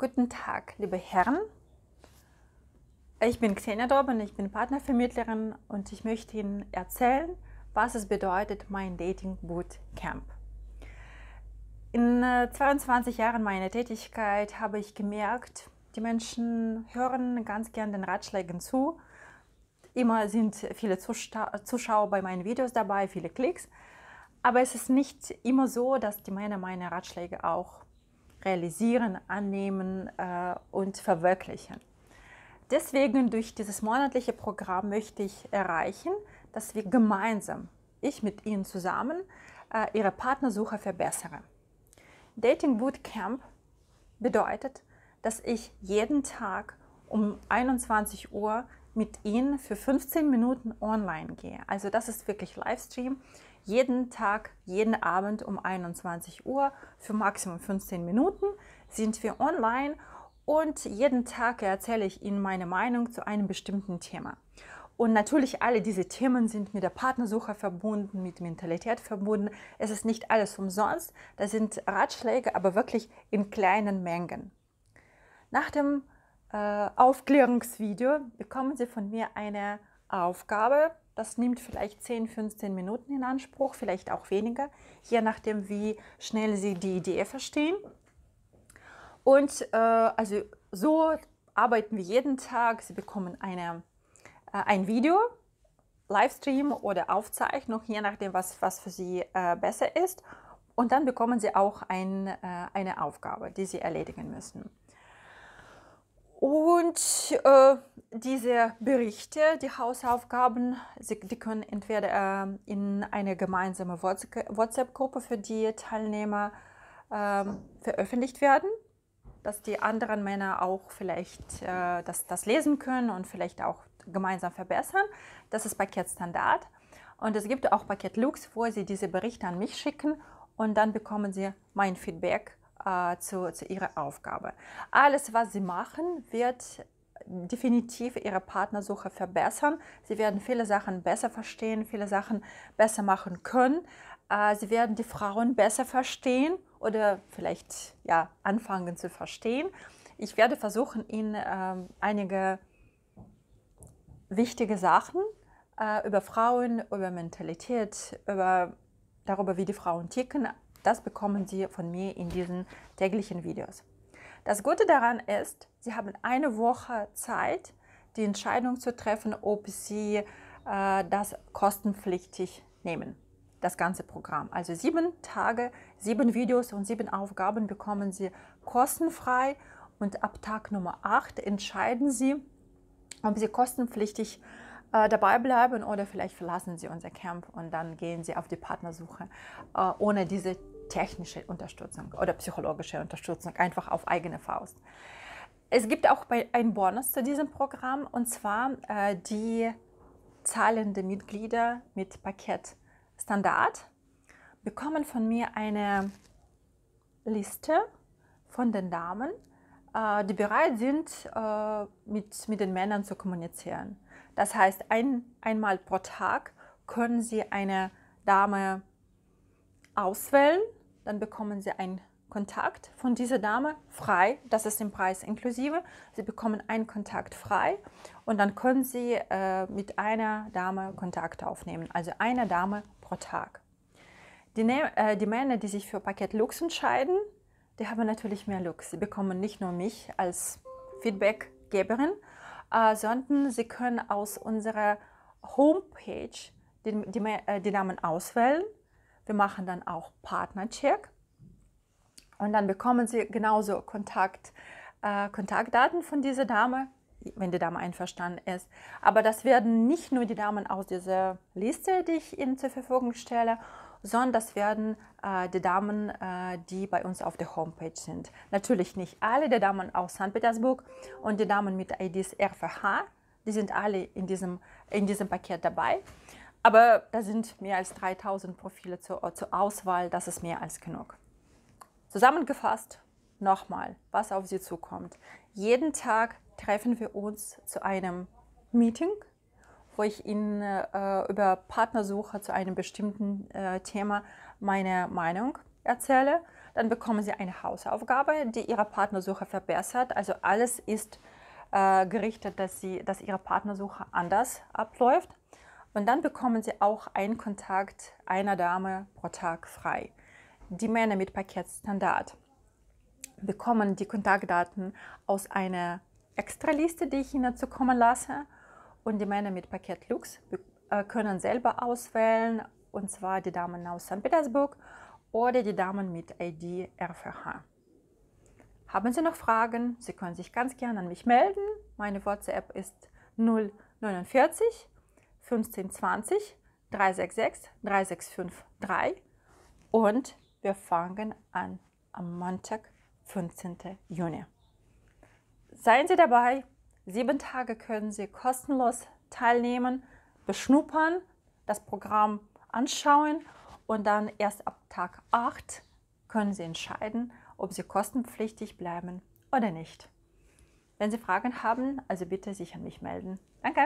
Guten Tag, liebe Herren. Ich bin Xenia Dorben, ich bin Partnervermittlerin und ich möchte Ihnen erzählen, was es bedeutet, mein Dating Bootcamp. In 22 äh, Jahren meiner Tätigkeit habe ich gemerkt, die Menschen hören ganz gern den Ratschlägen zu. Immer sind viele Zuschauer bei meinen Videos dabei, viele Klicks. Aber es ist nicht immer so, dass die Männer meine Ratschläge auch realisieren, annehmen äh, und verwirklichen. Deswegen durch dieses monatliche Programm möchte ich erreichen, dass wir gemeinsam, ich mit Ihnen zusammen, äh, Ihre Partnersuche verbessern. Dating Bootcamp bedeutet, dass ich jeden Tag um 21 Uhr mit Ihnen für 15 Minuten online gehe. Also das ist wirklich Livestream jeden Tag, jeden Abend um 21 Uhr für maximal 15 Minuten sind wir online und jeden Tag erzähle ich Ihnen meine Meinung zu einem bestimmten Thema. Und natürlich alle diese Themen sind mit der Partnersuche verbunden, mit Mentalität verbunden. Es ist nicht alles umsonst. Das sind Ratschläge, aber wirklich in kleinen Mengen. Nach dem äh, Aufklärungsvideo bekommen Sie von mir eine Aufgabe, das nimmt vielleicht 10, 15 Minuten in Anspruch, vielleicht auch weniger, je nachdem, wie schnell Sie die Idee verstehen. Und äh, also so arbeiten wir jeden Tag. Sie bekommen eine, äh, ein Video, Livestream oder Aufzeichnung, je nachdem, was, was für Sie äh, besser ist. Und dann bekommen Sie auch ein, äh, eine Aufgabe, die Sie erledigen müssen. Und äh, diese Berichte, die Hausaufgaben, sie, die können entweder äh, in eine gemeinsame WhatsApp-Gruppe für die Teilnehmer äh, veröffentlicht werden, dass die anderen Männer auch vielleicht äh, das, das lesen können und vielleicht auch gemeinsam verbessern. Das ist Paket Standard. Und es gibt auch Paket Lux, wo sie diese Berichte an mich schicken und dann bekommen sie mein Feedback äh, zu, zu ihrer Aufgabe. Alles, was sie machen, wird definitiv ihre Partnersuche verbessern. Sie werden viele Sachen besser verstehen, viele Sachen besser machen können. Äh, sie werden die Frauen besser verstehen oder vielleicht ja, anfangen zu verstehen. Ich werde versuchen, Ihnen ähm, einige wichtige Sachen äh, über Frauen, über Mentalität, über, darüber, wie die Frauen ticken, das bekommen Sie von mir in diesen täglichen Videos. Das Gute daran ist, Sie haben eine Woche Zeit, die Entscheidung zu treffen, ob Sie äh, das kostenpflichtig nehmen, das ganze Programm. Also sieben Tage, sieben Videos und sieben Aufgaben bekommen Sie kostenfrei und ab Tag Nummer 8 entscheiden Sie, ob Sie kostenpflichtig äh, äh, dabei bleiben oder vielleicht verlassen sie unser Camp und dann gehen sie auf die Partnersuche äh, ohne diese technische Unterstützung oder psychologische Unterstützung, einfach auf eigene Faust. Es gibt auch einen Bonus zu diesem Programm und zwar äh, die zahlenden Mitglieder mit Paket Standard bekommen von mir eine Liste von den Damen, äh, die bereit sind, äh, mit, mit den Männern zu kommunizieren. Das heißt, ein, einmal pro Tag können Sie eine Dame auswählen, dann bekommen Sie einen Kontakt von dieser Dame frei, das ist im Preis inklusive. Sie bekommen einen Kontakt frei und dann können Sie äh, mit einer Dame Kontakt aufnehmen, also eine Dame pro Tag. Die, äh, die Männer, die sich für Paket Lux entscheiden, die haben natürlich mehr Lux. Sie bekommen nicht nur mich als Feedbackgeberin, äh, sondern Sie können aus unserer Homepage den, die, äh, die Namen auswählen. Wir machen dann auch Partnercheck und dann bekommen Sie genauso Kontakt, äh, Kontaktdaten von dieser Dame, wenn die Dame einverstanden ist. Aber das werden nicht nur die Damen aus dieser Liste, die ich Ihnen zur Verfügung stelle, sondern das werden äh, die Damen, äh, die bei uns auf der Homepage sind. Natürlich nicht alle die Damen aus St. Petersburg und die Damen mit IDs RVH, die sind alle in diesem, in diesem Paket dabei. Aber da sind mehr als 3000 Profile zur, zur Auswahl, das ist mehr als genug. Zusammengefasst, nochmal, was auf Sie zukommt. Jeden Tag treffen wir uns zu einem Meeting ruhig in, äh, über Partnersuche zu einem bestimmten äh, Thema meine Meinung erzähle. Dann bekommen Sie eine Hausaufgabe, die Ihre Partnersuche verbessert. Also alles ist äh, gerichtet, dass, Sie, dass Ihre Partnersuche anders abläuft. Und dann bekommen Sie auch einen Kontakt einer Dame pro Tag frei. Die Männer mit Paket Standard bekommen die Kontaktdaten aus einer Extraliste, die ich Ihnen zukommen lasse. Und die Männer mit Paket Lux äh, können selber auswählen, und zwar die Damen aus St. Petersburg oder die Damen mit ID RFH. Haben Sie noch Fragen? Sie können sich ganz gerne an mich melden. Meine WhatsApp ist 049 1520 366 3653 und wir fangen an am Montag, 15. Juni. Seien Sie dabei! Sieben Tage können Sie kostenlos teilnehmen, beschnuppern, das Programm anschauen und dann erst ab Tag 8 können Sie entscheiden, ob Sie kostenpflichtig bleiben oder nicht. Wenn Sie Fragen haben, also bitte sich an mich melden. Danke!